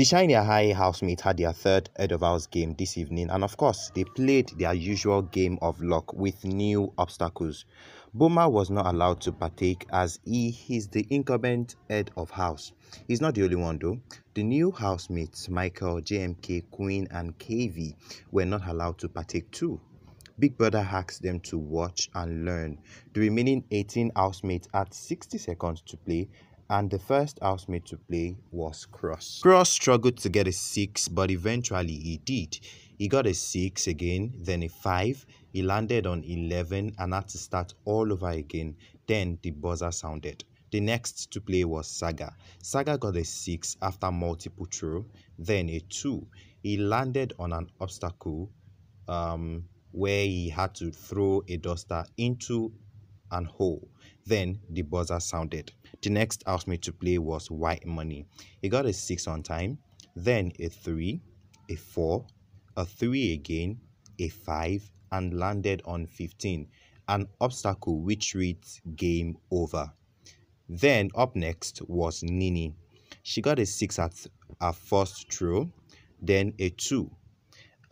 The Shiny High Housemates had their third head of house game this evening, and of course, they played their usual game of luck with new obstacles. Boma was not allowed to partake as he is the incumbent head of house. He's not the only one though. The new housemates, Michael, JMK, Queen, and KV, were not allowed to partake too. Big Brother asked them to watch and learn. The remaining 18 housemates had 60 seconds to play and the first housemate to play was Cross. Cross struggled to get a 6 but eventually he did. He got a 6 again, then a 5, he landed on 11 and had to start all over again, then the buzzer sounded. The next to play was Saga. Saga got a 6 after multiple throw, then a 2. He landed on an obstacle um, where he had to throw a duster into and ho. Then the buzzer sounded. The next asked me to play was White Money. He got a 6 on time, then a 3, a 4, a 3 again, a 5, and landed on 15, an obstacle which reads game over. Then up next was Nini. She got a 6 at her first throw, then a 2,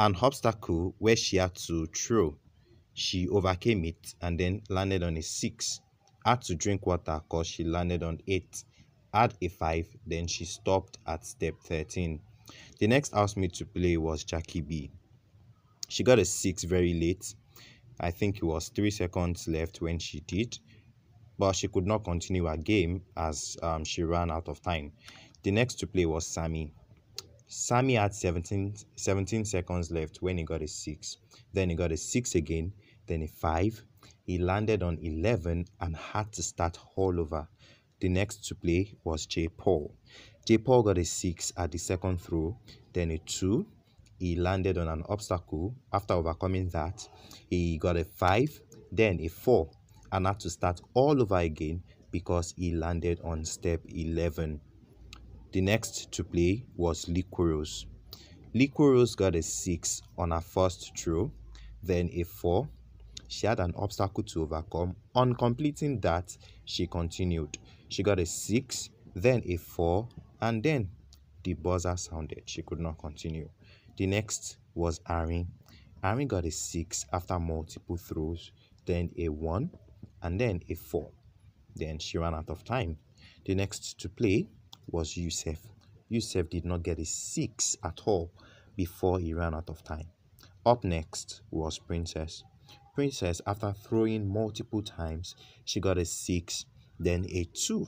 an obstacle where she had to throw she overcame it and then landed on a 6. Had to drink water because she landed on 8. Had a 5, then she stopped at step 13. The next housemate to play was Jackie B. She got a 6 very late. I think it was 3 seconds left when she did, but she could not continue her game as um, she ran out of time. The next to play was Sammy. Sammy had 17, 17 seconds left when he got a 6. Then he got a 6 again Twenty-five. He landed on 11 and had to start all over. The next to play was J. Paul. J. Paul got a 6 at the second throw, then a 2. He landed on an obstacle. After overcoming that, he got a 5, then a 4, and had to start all over again because he landed on step 11. The next to play was Liquorose. Liquorose got a 6 on her first throw, then a 4, she had an obstacle to overcome. On completing that, she continued. She got a 6, then a 4, and then the buzzer sounded. She could not continue. The next was Irene. Irene got a 6 after multiple throws, then a 1, and then a 4. Then she ran out of time. The next to play was Yusef. Yusef did not get a 6 at all before he ran out of time. Up next was Princess. Princess, after throwing multiple times, she got a 6, then a 2.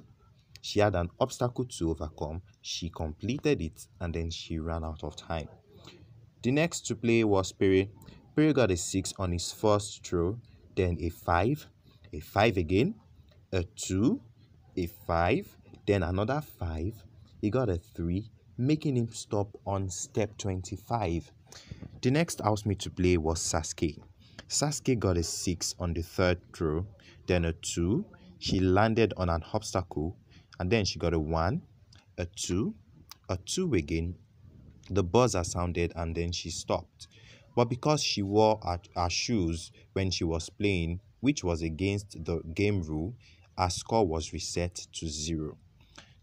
She had an obstacle to overcome, she completed it, and then she ran out of time. The next to play was Piri. Piri got a 6 on his first throw, then a 5, a 5 again, a 2, a 5, then another 5. He got a 3, making him stop on step 25. The next me to play was Sasuke. Sasuke got a 6 on the third throw, then a 2. She landed on an obstacle, and then she got a 1, a 2, a 2 again. The buzzer sounded, and then she stopped. But because she wore her, her shoes when she was playing, which was against the game rule, her score was reset to 0.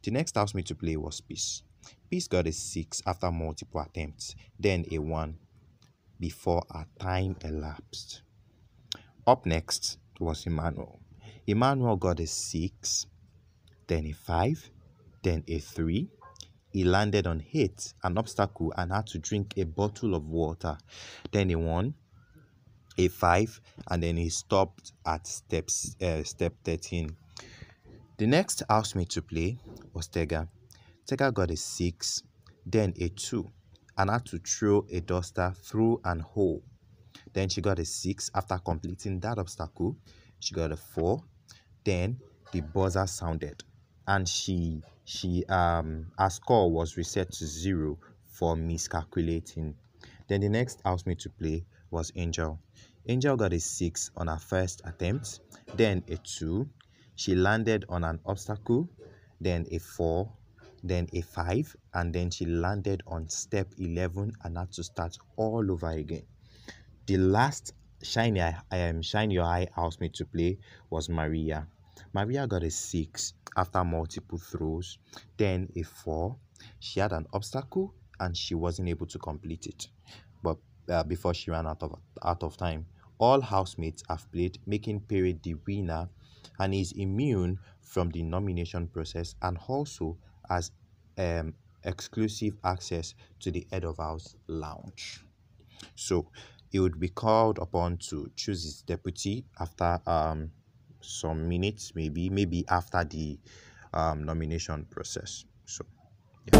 The next housemate to play was Peace. Peace got a 6 after multiple attempts, then a 1, before our time elapsed. Up next was Emmanuel. Emmanuel got a 6, then a 5, then a 3. He landed on hit an obstacle, and had to drink a bottle of water. Then a 1, a 5, and then he stopped at steps, uh, step 13. The next housemate to play was Tega. Tega got a 6, then a 2 and had to throw a duster through an hole. Then she got a 6 after completing that obstacle. She got a 4. Then the buzzer sounded and she she um her score was reset to 0 for miscalculating. Then the next housemate to play was Angel. Angel got a 6 on her first attempt, then a 2. She landed on an obstacle, then a 4, then a 5 and then she landed on step 11 and had to start all over again the last shiny, um, shine your eye housemate to play was maria maria got a 6 after multiple throws then a 4 she had an obstacle and she wasn't able to complete it but uh, before she ran out of out of time all housemates have played making Perry the winner and is immune from the nomination process and also as um, exclusive access to the head of house lounge. So he would be called upon to choose his deputy after um, some minutes, maybe, maybe after the um, nomination process. So, yeah.